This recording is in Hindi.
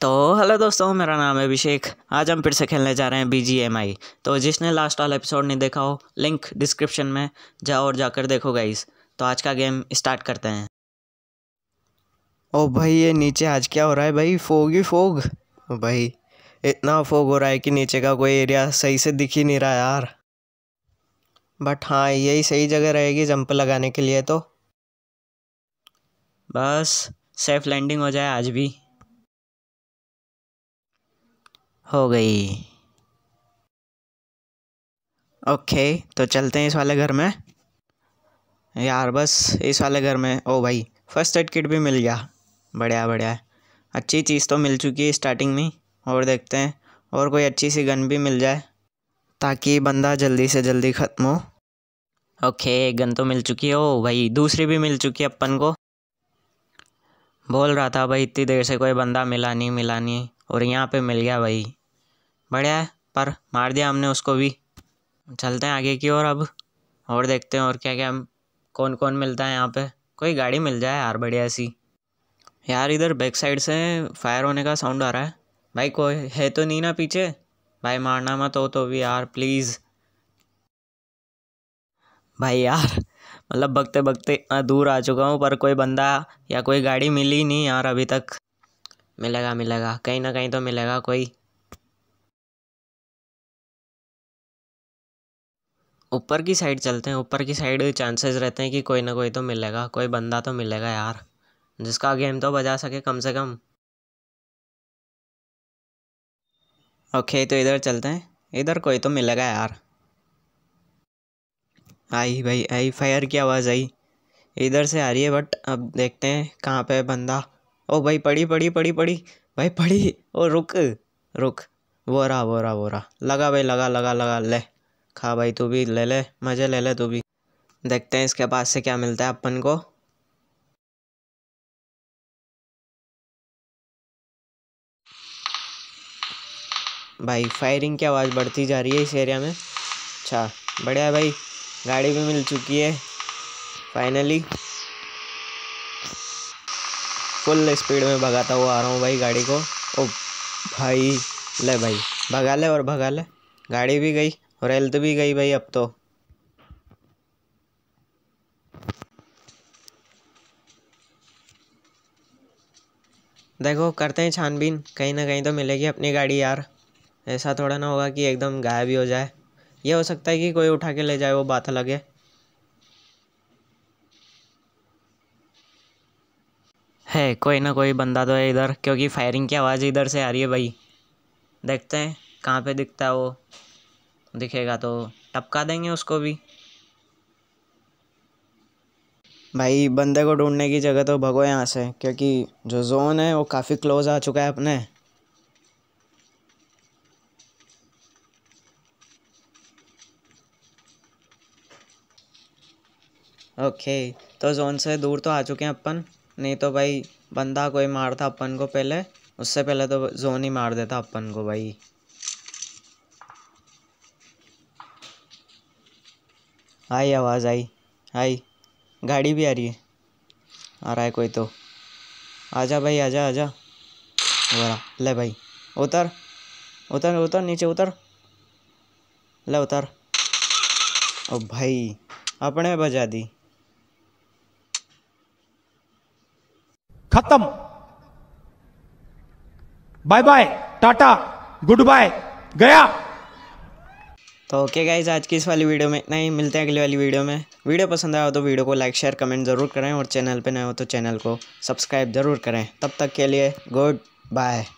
तो हेलो दोस्तों मेरा नाम है अभिषेक आज हम फिर से खेलने जा रहे हैं बी जी एम आई तो जिसने लास्ट वाला एपिसोड नहीं देखा हो लिंक डिस्क्रिप्शन में जाओ और जाकर देखो गाइस तो आज का गेम स्टार्ट करते हैं ओ भाई ये नीचे आज क्या हो रहा है भाई फोग ही फोग भाई इतना फोग हो रहा है कि नीचे का कोई एरिया सही से दिख ही नहीं रहा यार बट हाँ यही सही जगह रहेगी जंप लगाने के लिए तो बस सेफ लैंडिंग हो जाए आज भी हो गई ओके तो चलते हैं इस वाले घर में यार बस इस वाले घर में ओ भाई फर्स्ट एड किट भी मिल गया बढ़िया बढ़िया अच्छी चीज़ तो मिल चुकी है स्टार्टिंग में और देखते हैं और कोई अच्छी सी गन भी मिल जाए ताकि बंदा जल्दी से जल्दी ख़त्म हो ओके गन तो मिल चुकी है ओ भाई दूसरी भी मिल चुकी है अपन को बोल रहा था भाई इतनी देर से कोई बंदा मिला नहीं मिला नहीं और यहाँ पे मिल गया भाई बढ़िया है पर मार दिया हमने उसको भी चलते हैं आगे की ओर अब और देखते हैं और क्या क्या कौन कौन मिलता है यहाँ पे कोई गाड़ी मिल जाए यार बढ़िया सी यार इधर बैक साइड से फायर होने का साउंड आ रहा है भाई कोई है तो नहीं ना पीछे भाई मारना मत हो तो भी यार प्लीज़ भाई यार मतलब भगते भगते दूर आ चुका हूँ पर कोई बंदा या कोई गाड़ी मिली नहीं यार अभी तक मिलेगा मिलेगा कहीं ना कहीं तो मिलेगा कोई ऊपर की साइड चलते हैं ऊपर की साइड चांसेस रहते हैं कि कोई ना कोई तो मिलेगा कोई बंदा तो मिलेगा यार जिसका गेम तो बजा सके कम से कम ओके तो इधर चलते हैं इधर कोई तो मिलेगा यार आई भाई आई फायर की आवाज़ आई इधर से आ रही है बट अब देखते हैं कहाँ पे बंदा ओ भाई पड़ी पड़ी पड़ी पड़ी भाई पड़ी ओ रुक रुक वो रहा वो रहा वो रहा लगा भाई लगा लगा लगा ले खा भाई तू भी ले ले मज़े ले ले तू भी देखते हैं इसके पास से क्या मिलता है अपन को भाई फायरिंग की आवाज़ बढ़ती जा रही है इस एरिया में अच्छा बढ़िया भाई गाड़ी भी मिल चुकी है फाइनली फुल स्पीड में भगाता हुआ आ रहा हूँ भाई गाड़ी को ओ भाई ले भाई भगा ले और भगा ले गाड़ी भी गई और हेल्थ भी गई भाई अब तो देखो करते हैं छानबीन कहीं ना कहीं तो मिलेगी अपनी गाड़ी यार ऐसा थोड़ा ना होगा कि एकदम गायब ही हो जाए ये हो सकता है कि कोई उठा के ले जाए वो बात अलग है है कोई ना कोई बंदा तो है इधर क्योंकि फायरिंग की आवाज़ इधर से आ रही है भाई देखते हैं कहाँ पे दिखता है वो दिखेगा तो टपका देंगे उसको भी भाई बंदे को ढूंढने की जगह तो भगो यहाँ से क्योंकि जो जोन है वो काफ़ी क्लोज आ चुका है अपने ओके तो जोन से दूर तो आ चुके हैं अपन नहीं तो भाई बंदा कोई मारता अपन को पहले उससे पहले तो जोन ही मार देता अपन को भाई आई आवाज़ आई आई गाड़ी भी आ रही है आ रहा है कोई तो आजा भाई आजा आजा बोला ले भाई उतर उतर उतर नीचे उतर ले उतर ओ भाई अपने बजा दी खत्म bye bye tata good bye गया तो ओके गाइज आज की इस वाली वीडियो में इतना ही मिलते हैं अगली वाली वीडियो में वीडियो पसंद आया हो तो वीडियो को लाइक शेयर कमेंट ज़रूर करें और चैनल पे नए हो तो चैनल को सब्सक्राइब ज़रूर करें तब तक के लिए गुड बाय